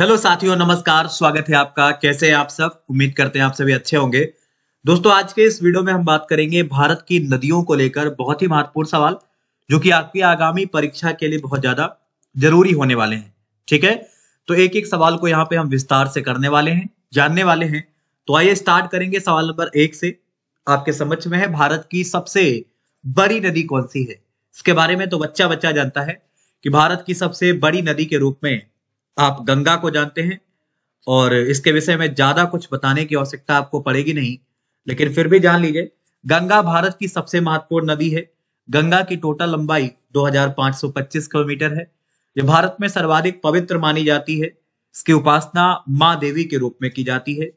hello साथियों नमस्कार स्वागत है आपका कैसे हैं आप सब उम्मीद करते हैं आप सभी अच्छे होंगे दोस्तों आज के इस वीडियो में हम बात करेंगे भारत की नदियों को लेकर बहुत ही महत्वपूर्ण सवाल जो कि आपकी आगामी परीक्षा के लिए बहुत ज्यादा जरूरी होने वाले हैं ठीक है तो एक एक सवाल को यहाँ पे हम विस्तार से करने वाले हैं जानने वाले हैं तो आइए स्टार्ट करेंगे सवाल नंबर एक से आपके समझ में है भारत की सबसे बड़ी नदी कौन सी है इसके बारे में तो बच्चा बच्चा जानता है कि भारत की सबसे बड़ी नदी के रूप में आप गंगा को जानते हैं और इसके विषय में ज्यादा कुछ बताने की आवश्यकता आपको पड़ेगी नहीं लेकिन फिर भी जान लीजिए गंगा भारत की सबसे महत्वपूर्ण नदी है गंगा की टोटल लंबाई 2525 किलोमीटर है यह भारत में सर्वाधिक पवित्र मानी जाती है इसकी उपासना माँ देवी के रूप में की जाती है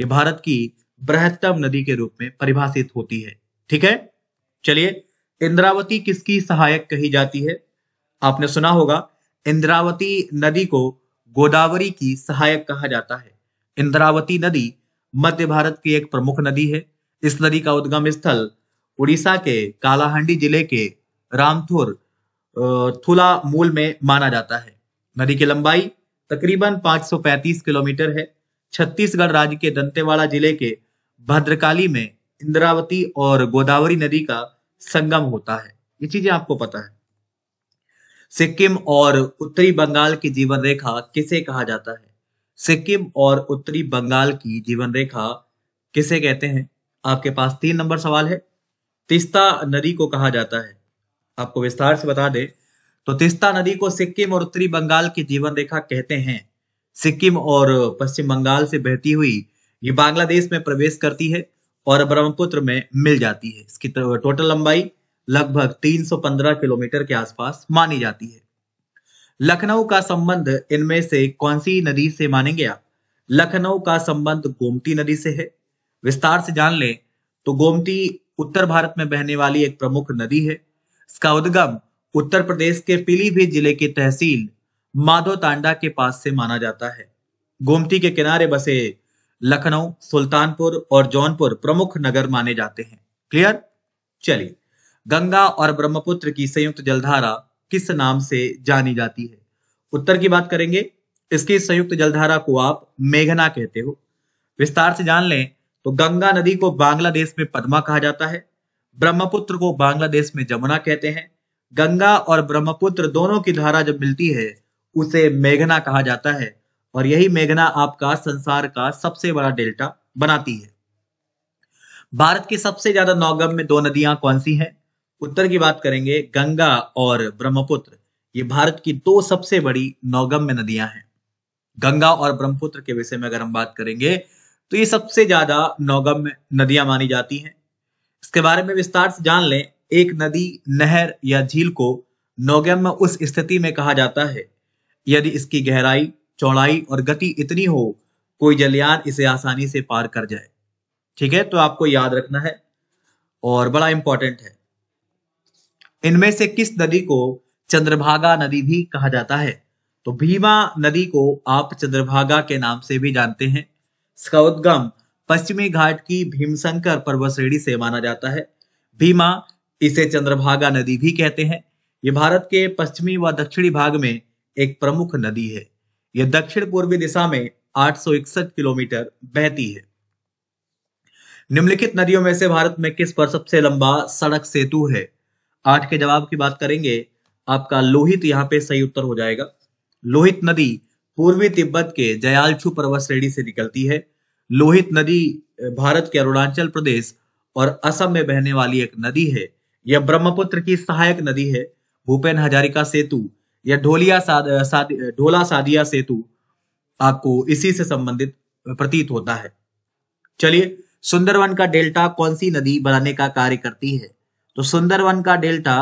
यह भारत की बृहत्तम नदी के रूप में परिभाषित होती है ठीक है चलिए इंद्रावती किसकी सहायक कही जाती है आपने सुना होगा इंद्रावती नदी को गोदावरी की सहायक कहा जाता है इंद्रावती नदी मध्य भारत की एक प्रमुख नदी है इस नदी का उद्गम स्थल उड़ीसा के कालाहांडी जिले के रामथुर थुला मूल में माना जाता है नदी की लंबाई तकरीबन 535 किलोमीटर है छत्तीसगढ़ राज्य के दंतेवाड़ा जिले के भद्रकाली में इंद्रावती और गोदावरी नदी का संगम होता है ये चीजें आपको पता है सिक्किम और उत्तरी बंगाल की जीवन रेखा किसे कहा जाता है सिक्किम और उत्तरी बंगाल की जीवन रेखा किसे कहते हैं आपके पास तीन नंबर सवाल है तिस्ता नदी को कहा जाता है आपको विस्तार से बता दे तो तिस्ता नदी को सिक्किम और उत्तरी बंगाल की जीवन रेखा कहते हैं सिक्किम और पश्चिम बंगाल से बहती हुई ये बांग्लादेश में प्रवेश करती है और ब्रह्मपुत्र में मिल जाती है इसकी तो- टोटल लंबाई लगभग 315 किलोमीटर के आसपास मानी जाती है लखनऊ का संबंध इनमें से कौन सी नदी से मानेंगे आप लखनऊ का संबंध गोमती नदी से है विस्तार से जान लें तो गोमती उत्तर भारत में बहने वाली एक प्रमुख नदी है इसका उद्गम उत्तर प्रदेश के पीलीभीत जिले की तहसील माधो तांडा के पास से माना जाता है गोमती के किनारे बसे लखनऊ सुल्तानपुर और जौनपुर प्रमुख नगर माने जाते हैं क्लियर चलिए गंगा और ब्रह्मपुत्र की संयुक्त जलधारा किस नाम से जानी जाती है उत्तर की बात करेंगे इसकी संयुक्त जलधारा को आप मेघना कहते हो विस्तार से जान लें तो गंगा नदी को बांग्लादेश में पद्मा कहा जाता है ब्रह्मपुत्र को बांग्लादेश में जमुना कहते हैं गंगा और ब्रह्मपुत्र दोनों की धारा जब मिलती है उसे मेघना कहा जाता है और यही मेघना आपका संसार का सबसे बड़ा डेल्टा बनाती है भारत की सबसे ज्यादा नौगम में दो नदियां कौन सी हैं उत्तर की बात करेंगे गंगा और ब्रह्मपुत्र ये भारत की दो सबसे बड़ी नौगम्य नदियां हैं गंगा और ब्रह्मपुत्र के विषय में अगर हम बात करेंगे तो ये सबसे ज्यादा नौगम्य नदियां मानी जाती हैं इसके बारे में विस्तार से जान लें एक नदी नहर या झील को नौगम्य उस स्थिति में कहा जाता है यदि इसकी गहराई चौड़ाई और गति इतनी हो कोई जलयान इसे आसानी से पार कर जाए ठीक है तो आपको याद रखना है और बड़ा इंपॉर्टेंट है इनमें से किस नदी को चंद्रभागा नदी भी कहा जाता है तो भीमा नदी को आप चंद्रभागा के नाम से भी जानते हैं इसका उद्गम पश्चिमी घाट की भीमशंकर पर्वत श्रेणी से माना जाता है भीमा इसे चंद्रभागा नदी भी कहते हैं ये भारत के पश्चिमी व दक्षिणी भाग में एक प्रमुख नदी है यह दक्षिण पूर्वी दिशा में आठ किलोमीटर बहती है निम्नलिखित नदियों में से भारत में किस पर सबसे लंबा सड़क सेतु है आठ के जवाब की बात करेंगे आपका लोहित यहाँ पे सही उत्तर हो जाएगा लोहित नदी पूर्वी तिब्बत के जयालछु पर्वत श्रेणी से निकलती है लोहित नदी भारत के अरुणाचल प्रदेश और असम में बहने वाली एक नदी है यह ब्रह्मपुत्र की सहायक नदी है भूपेन हजारिका सेतु या ढोलिया साद, साद, ढोला सादिया सेतु आपको इसी से संबंधित प्रतीत होता है चलिए सुंदरवन का डेल्टा कौन सी नदी बनाने का कार्य करती है तो सुंदरवन का डेल्टा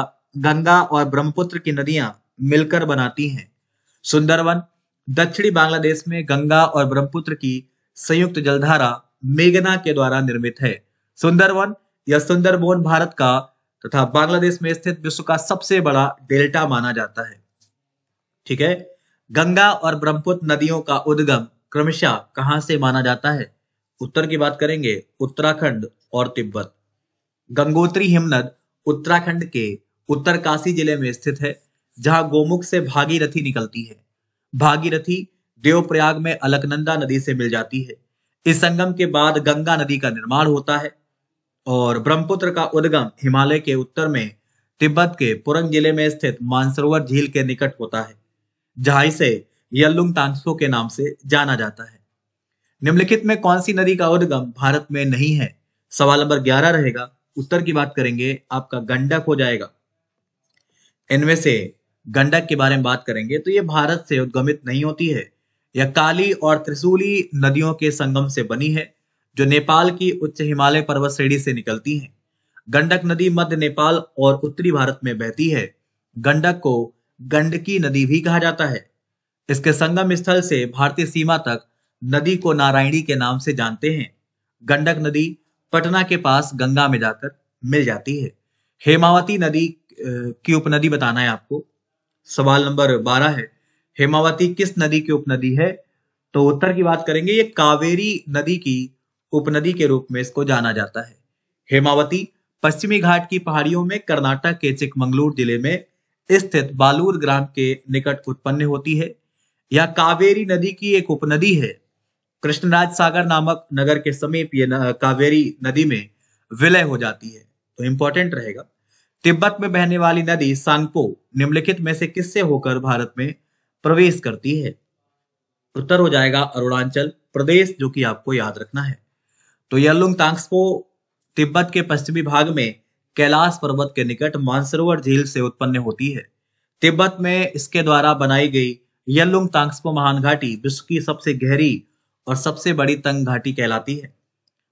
गंगा और ब्रह्मपुत्र की नदियां मिलकर बनाती हैं सुंदरवन दक्षिणी बांग्लादेश में गंगा और ब्रह्मपुत्र की संयुक्त जलधारा मेघना के द्वारा निर्मित है सुंदरवन या सुंदरबोन भारत का तथा बांग्लादेश में स्थित विश्व का सबसे बड़ा डेल्टा माना जाता है ठीक है गंगा और ब्रह्मपुत्र नदियों का उद्गम क्रमशः कहां से माना जाता है उत्तर की बात करेंगे उत्तराखंड और तिब्बत गंगोत्री हिमनद उत्तराखंड के उत्तरकाशी जिले में स्थित है जहां गोमुख से भागीरथी निकलती है भागीरथी देवप्रयाग में अलकनंदा नदी से मिल जाती है इस संगम के बाद गंगा नदी का निर्माण होता है और ब्रह्मपुत्र का उद्गम हिमालय के उत्तर में तिब्बत के पुरंग जिले में स्थित मानसरोवर झील के निकट होता है जहां इसे यल्लुंग तांगसो के नाम से जाना जाता है निम्नलिखित में कौन सी नदी का उद्गम भारत में नहीं है सवाल नंबर ग्यारह रहेगा उत्तर की बात करेंगे आपका गंडक हो जाएगा इनमें से गंडक के बारे में बात करेंगे तो ये भारत से उद्गमित नहीं होती है यह काली और त्रिशूली नदियों के संगम से बनी है जो नेपाल की उच्च हिमालय पर्वत श्रेणी से निकलती हैं गंडक नदी मध्य नेपाल और उत्तरी भारत में बहती है गंडक को गंडकी नदी भी कहा जाता है इसके संगम स्थल से भारतीय सीमा तक नदी को नारायणी के नाम से जानते हैं गंडक नदी पटना के पास गंगा में जाकर मिल जाती है हेमावती नदी की उपनदी बताना है आपको सवाल नंबर बारह है हेमावती किस नदी की उपनदी है तो उत्तर की बात करेंगे ये कावेरी नदी की उपनदी के रूप में इसको जाना जाता है हेमावती पश्चिमी घाट की पहाड़ियों में कर्नाटक के चिकमंगलूर जिले में स्थित बालूर ग्राम के निकट उत्पन्न होती है यह कावेरी नदी की एक उपनदी है कृष्णराज सागर नामक नगर के समीप ये कावेरी नदी में विलय हो जाती है तो इंपॉर्टेंट रहेगा तिब्बत में बहने वाली नदी सांगपो निम्नलिखित में से किससे होकर भारत में प्रवेश करती है उत्तर हो जाएगा अरुणाचल प्रदेश जो कि आपको याद रखना है तो यलुंग तांगसपो तिब्बत के पश्चिमी भाग में कैलाश पर्वत के निकट मानसरोवर झील से उत्पन्न होती है तिब्बत में इसके द्वारा बनाई गई यलुंग तांगसपो महान घाटी विश्व की सबसे गहरी और सबसे बड़ी तंग घाटी कहलाती है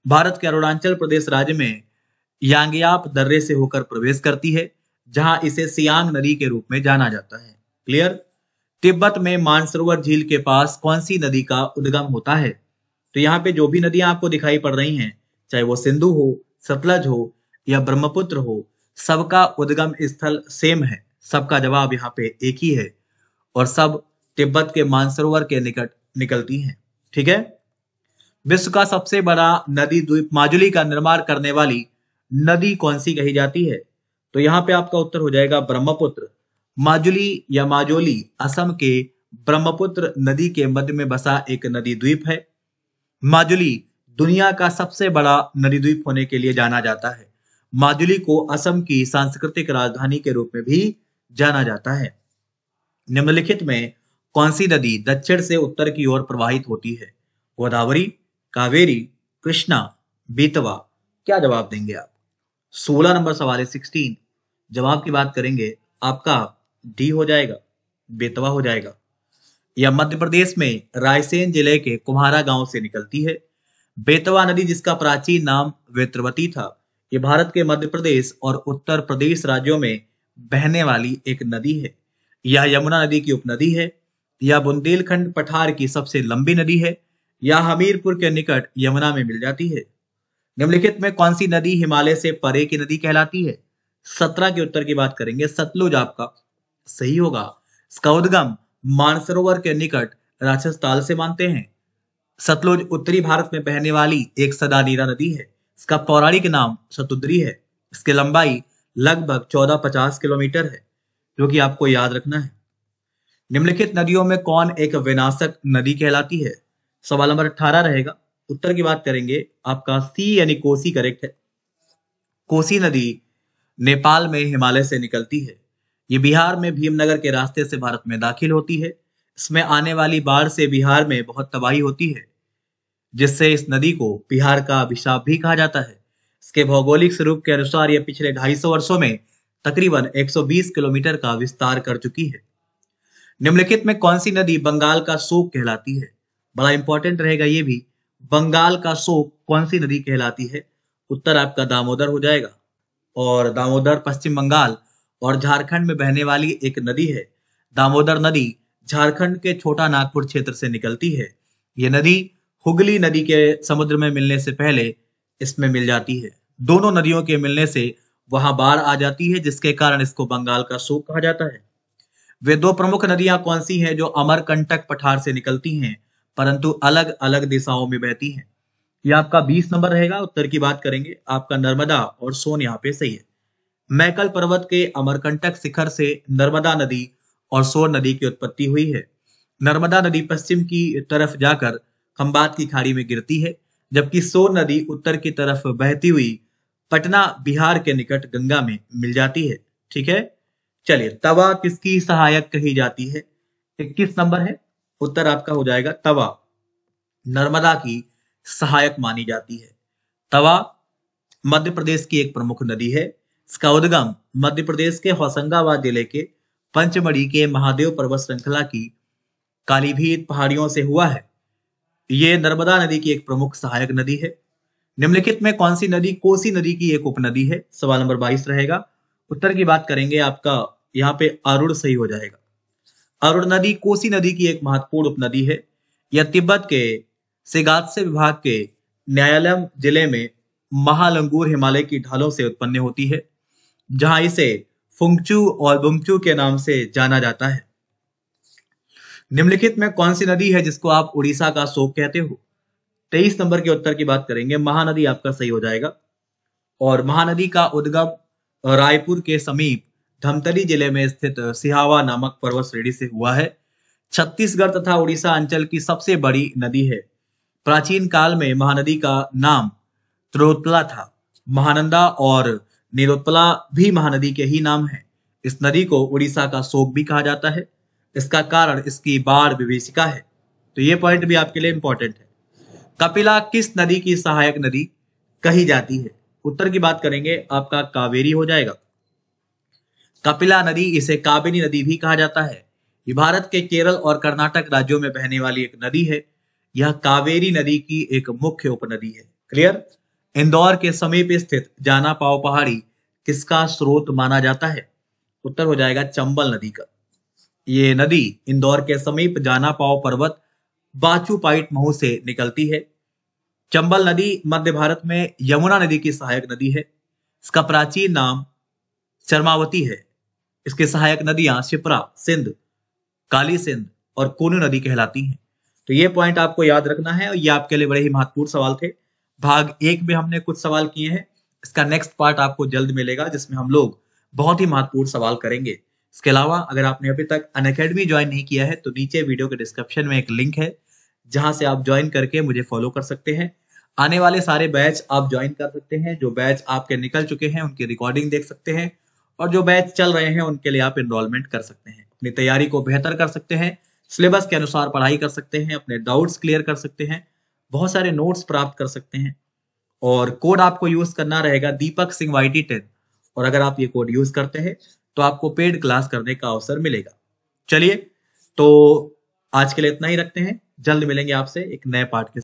भारत के अरुणाचल प्रदेश राज्य में यांगयाप दर्रे से होकर प्रवेश करती है जहां इसे सियांग नदी के रूप में जाना जाता है क्लियर तिब्बत में मानसरोवर झील के पास कौन सी नदी का उद्गम होता है तो यहाँ पे जो भी नदियां आपको दिखाई पड़ रही हैं चाहे वो सिंधु हो सतलज हो या ब्रह्मपुत्र हो सबका उद्गम स्थल सेम है सबका जवाब यहाँ पे एक ही है और सब तिब्बत के मानसरोवर के निकट निकलती हैं ठीक है विश्व का सबसे बड़ा नदी द्वीप माजुली का निर्माण करने वाली नदी कौन सी कही जाती है तो यहां पे आपका उत्तर हो जाएगा ब्रह्मपुत्र माजुली या माजोली असम के ब्रह्मपुत्र नदी के मध्य में बसा एक नदी द्वीप है माजुली दुनिया का सबसे बड़ा नदी द्वीप होने के लिए जाना जाता है माजुली को असम की सांस्कृतिक राजधानी के रूप में भी जाना जाता है निम्नलिखित में कौन सी नदी दक्षिण से उत्तर की ओर प्रवाहित होती है गोदावरी कावेरी कृष्णा बेतवा क्या जवाब देंगे आप सोलह नंबर सवाल है सिक्सटीन जवाब की बात करेंगे आपका डी हो जाएगा बेतवा हो जाएगा यह मध्य प्रदेश में रायसेन जिले के कुम्हारा गांव से निकलती है बेतवा नदी जिसका प्राचीन नाम वेत्रवती था यह भारत के मध्य प्रदेश और उत्तर प्रदेश राज्यों में बहने वाली एक नदी है यह यमुना नदी की उपनदी है यह बुंदेलखंड पठार की सबसे लंबी नदी है यह हमीरपुर के निकट यमुना में मिल जाती है निम्नलिखित में कौन सी नदी हिमालय से परे की नदी कहलाती है सत्रह के उत्तर की बात करेंगे सतलुज आपका सही होगा इसका उद्गम मानसरोवर के निकट राजस्थान से मानते हैं सतलुज उत्तरी भारत में बहने वाली एक सदा नीरा नदी है इसका पौराणिक नाम शतुद्री है इसकी लंबाई लगभग चौदह पचास किलोमीटर है जो कि आपको याद रखना है निम्नलिखित नदियों में कौन एक विनाशक नदी कहलाती है सवाल नंबर अठारह रहेगा उत्तर की बात करेंगे आपका सी यानी कोसी करेक्ट है कोसी नदी नेपाल में हिमालय से निकलती है ये बिहार में भीमनगर के रास्ते से भारत में दाखिल होती है इसमें आने वाली बाढ़ से बिहार में बहुत तबाही होती है जिससे इस नदी को बिहार का अभिशाप भी कहा जाता है इसके भौगोलिक स्वरूप के अनुसार यह पिछले 250 वर्षों में तकरीबन 120 किलोमीटर का विस्तार कर चुकी है निम्नलिखित में कौन सी नदी बंगाल का शोक कहलाती है बड़ा इंपॉर्टेंट रहेगा ये भी बंगाल का शोक कौन सी नदी कहलाती है उत्तर आपका दामोदर हो जाएगा और दामोदर पश्चिम बंगाल और झारखंड में बहने वाली एक नदी है दामोदर नदी झारखंड के छोटा नागपुर क्षेत्र से निकलती है ये नदी हुगली नदी के समुद्र में मिलने से पहले इसमें मिल जाती है दोनों नदियों के मिलने से वहां बाढ़ आ जाती है जिसके कारण इसको बंगाल का शोक कहा जाता है वे दो प्रमुख नदियां कौन सी हैं जो अमरकंटक पठार से निकलती हैं परंतु अलग अलग दिशाओं में बहती हैं यह आपका 20 नंबर रहेगा उत्तर की बात करेंगे आपका नर्मदा और सोन यहाँ पे सही है मैकल पर्वत के अमरकंटक शिखर से नर्मदा नदी और सोन नदी की उत्पत्ति हुई है नर्मदा नदी पश्चिम की तरफ जाकर खम्बात की खाड़ी में गिरती है जबकि सोन नदी उत्तर की तरफ बहती हुई पटना बिहार के निकट गंगा में मिल जाती है ठीक है चलिए तवा किसकी सहायक कही जाती है इक्कीस नंबर है उत्तर आपका हो जाएगा तवा नर्मदा की सहायक मानी जाती है तवा मध्य प्रदेश की एक प्रमुख नदी है इसका उद्गम मध्य प्रदेश के होशंगाबाद जिले के पंचमढ़ी के महादेव पर्वत श्रृंखला की कालीभीत पहाड़ियों से हुआ है ये नर्मदा नदी की एक प्रमुख सहायक नदी है निम्नलिखित में कौन सी नदी कोसी नदी की एक उपनदी है सवाल नंबर बाईस रहेगा उत्तर की बात करेंगे आपका यहाँ पे अरुण सही हो जाएगा अरुण नदी कोसी नदी की एक महत्वपूर्ण उपनदी है यह तिब्बत के सिगात्से विभाग के न्यायालय जिले में महालंगूर हिमालय की ढालों से उत्पन्न होती है जहां इसे फुंगचू और बुमचू के नाम से जाना जाता है निम्नलिखित में कौन सी नदी है जिसको आप उड़ीसा का शोक कहते हो तेईस नंबर के उत्तर की बात करेंगे महानदी आपका सही हो जाएगा और महानदी का उद्गम रायपुर के समीप धमतरी जिले में स्थित सिहावा नामक पर्वत श्रेणी से हुआ है छत्तीसगढ़ तथा उड़ीसा अंचल की सबसे बड़ी नदी है प्राचीन काल में महानदी का नाम त्रोत्पला था महानंदा और निरोत्पला भी महानदी के ही नाम है इस नदी को उड़ीसा का शोक भी कहा जाता है इसका कारण इसकी बाढ़ विवेशिका है तो ये पॉइंट भी आपके लिए इंपॉर्टेंट है कपिला किस नदी की सहायक नदी कही जाती है उत्तर की बात करेंगे आपका कावेरी हो जाएगा कपिला नदी इसे काबिनी नदी भी कहा जाता है ये भारत के केरल और कर्नाटक राज्यों में बहने वाली एक नदी है यह कावेरी नदी की एक मुख्य उपनदी है क्लियर इंदौर के समीप स्थित जाना पाव पहाड़ी किसका स्रोत माना जाता है उत्तर हो जाएगा चंबल नदी का ये नदी इंदौर के समीप जाना पाव पर्वत बाचूपाइट महू से निकलती है चंबल नदी मध्य भारत में यमुना नदी की सहायक नदी है इसका प्राचीन नाम शर्मावती है इसके सहायक नदियां शिप्रा सिंध काली सिंध और कोनू नदी कहलाती हैं तो ये पॉइंट आपको याद रखना है और ये आपके लिए बड़े ही महत्वपूर्ण सवाल थे भाग एक में हमने कुछ सवाल किए हैं इसका नेक्स्ट पार्ट आपको जल्द मिलेगा जिसमें हम लोग बहुत ही महत्वपूर्ण सवाल करेंगे इसके अलावा अगर आपने अभी तक अन अकेडमी ज्वाइन नहीं किया है तो नीचे वीडियो के डिस्क्रिप्शन में एक लिंक है जहां से आप ज्वाइन करके मुझे फॉलो कर सकते हैं आने वाले सारे बैच आप ज्वाइन कर सकते हैं जो बैच आपके निकल चुके हैं उनकी रिकॉर्डिंग देख सकते हैं और जो बैच चल रहे हैं उनके लिए आप इनरोलमेंट कर सकते हैं अपनी तैयारी को बेहतर कर सकते हैं सिलेबस के अनुसार पढ़ाई कर सकते हैं अपने डाउट्स क्लियर कर सकते हैं बहुत सारे नोट्स प्राप्त कर सकते हैं और कोड आपको यूज करना रहेगा Deepak Singh Y T ten और अगर आप ये कोड यूज करते हैं तो आपको पेड क्लास करने का अवसर मिलेगा चलिए तो आज के लिए इतना ही रखते हैं जल्द मिलेंगे आपसे एक नए पार्ट के